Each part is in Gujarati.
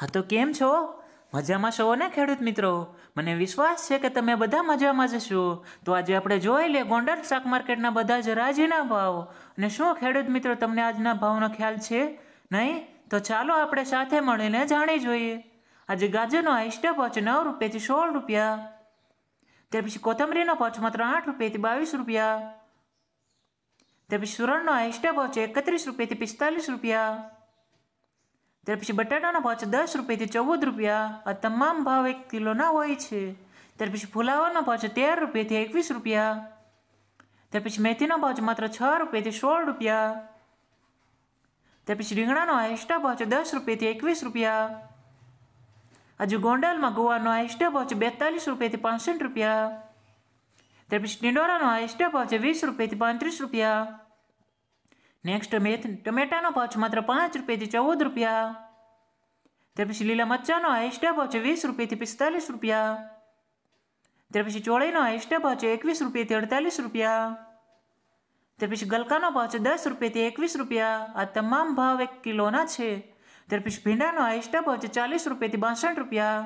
હા તો કેમ છો મજામાં છો ને ખેડૂત મિત્રો મને વિશ્વાસ છે કે તમે બધા મજામાં જશો તો આજે આપણે જોઈ લે ગોંડલ શાક માર્કેટના બધા જ રાજીના ભાવ અને શું ખેડૂત મિત્રો તમને આજના ભાવનો ખ્યાલ છે નહીં તો ચાલો આપણે સાથે મળીને જાણી જોઈએ આજે ગાજરનો આઈસ્ટા પહોંચ નવ રૂપિયાથી સોળ રૂપિયા તે પછી કોથમરીનો પહોંચ માત્ર આઠ રૂપિયાથી બાવીસ રૂપિયા તે પછી સુરણનો આઈસ્ટા પહોંચ એકત્રીસ રૂપિયાથી પિસ્તાલીસ રૂપિયા ત્યાર પછી બટાટાના ભાવ છે દસ રૂપિયાથી ચૌદ રૂપિયા આ તમામ ભાવ એક કિલોના હોય છે ત્યાર પછી ફુલાવાનો ભાવ છે તેર રૂપિયાથી એકવીસ રૂપિયા ત્યાર પછી મેથીનો ભાવ છે માત્ર છ રૂપિયાથી સોળ રૂપિયા ત્યાર પછી રીંગણાનો આહિષ્ટા ભાવ છે દસ રૂપિયાથી એકવીસ રૂપિયા હજુ ગોંડલમાં ગોવાનો આહિષ્ટા ભાવ છે બેતાલીસ રૂપિયાથી પાસઠ રૂપિયા ત્યાર પછી ટિંડોરાનો આહિષ્ટા ભાવ છે વીસ રૂપિયાથી પાંત્રીસ રૂપિયા નેક્સ્ટ મેથ ટમેટાનો ભાવ છે માત્ર પાંચ રૂપિયાથી ચૌદ રૂપિયા ત્યાર પછી લીલા મરચાંનો હાઈએસ્ટ ભાવ છે વીસ રૂપિયાથી પિસ્તાલીસ રૂપિયા ત્યાર પછી ચોળીનો હાઈએસ્ટ ભાવ છે એકવીસ રૂપિયાથી અડતાલીસ રૂપિયા ત્યાર પછી ગલકાનો ભાવ છે દસ રૂપિયાથી એકવીસ રૂપિયા આ તમામ ભાવ એક કિલોના છે ત્યાર પછી ભીંડાનો હાઈએસ્ટ ભાવ છે ચાલીસ રૂપિયાથી બાસઠ રૂપિયા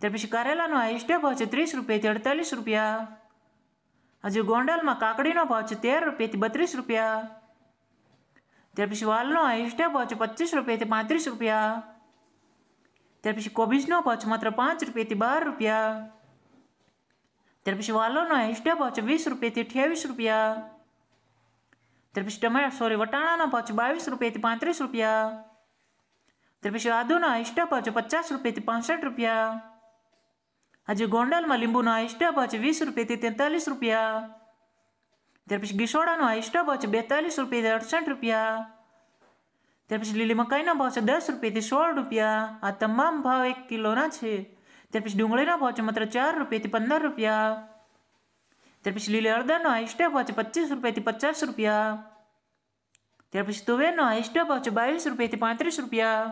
ત્યાર પછી કારેલાનો હાઈએસ્ટ ભાવ છે ત્રીસ રૂપિયાથી અડતાલીસ રૂપિયા હજુ ગોંડલમાં કાકડીનો ભાવ છે તેર રૂપિયાથી બત્રીસ રૂપિયા ત્યાર પછી વાલનો હાઈએસ્ટ ભાવ છે પચીસ રૂપિયાથી પાંત્રીસ રૂપિયા ત્યાર પછી કોબીજનો ભાવ માત્ર પાંચ રૂપિયાથી બાર રૂપિયા ત્યાર પછી વાલોનો હિસ્ટા ભાવ છે વીસ રૂપિયાથી અઠ્યાવીસ રૂપિયા ત્યાર પછી ટમેટા સોરી વટાણાનો ભાવ છે બાવીસ રૂપિયાથી પાંત્રીસ રૂપિયા ત્યાર પછી આદુનો હિસ્ટા ભાવ છે પચાસ રૂપિયાથી પાસઠ રૂપિયા આજે ગોંડલમાં લીંબુનો આઈસ્ટા ભાવ છે વીસ રૂપિયાથી તેતાલીસ રૂપિયા ત્યાર પછી ગીસોડાનો આઈસ્ટા ભાવ છે બેતાલીસ રૂપિયાથી અડસઠ રૂપિયા ત્યાર પછી લીલી મકાઈના ભાવ છે દસ રૂપિયાથી સોળ રૂપિયા આ તમામ ભાવ એક કિલોના છે ત્યાર પછી ડુંગળીના ભાવ છે માત્ર ચાર રૂપિયાથી પંદર રૂપિયા ત્યાર પછી લીલી અડદાનો હાઈસ્ટ ભાવ છે પચીસ રૂપિયાથી પચાસ રૂપિયા ત્યાર પછી તુવેરનો હાઈસ્ટ ભાવ છે બાવીસ રૂપિયાથી પાંત્રીસ રૂપિયા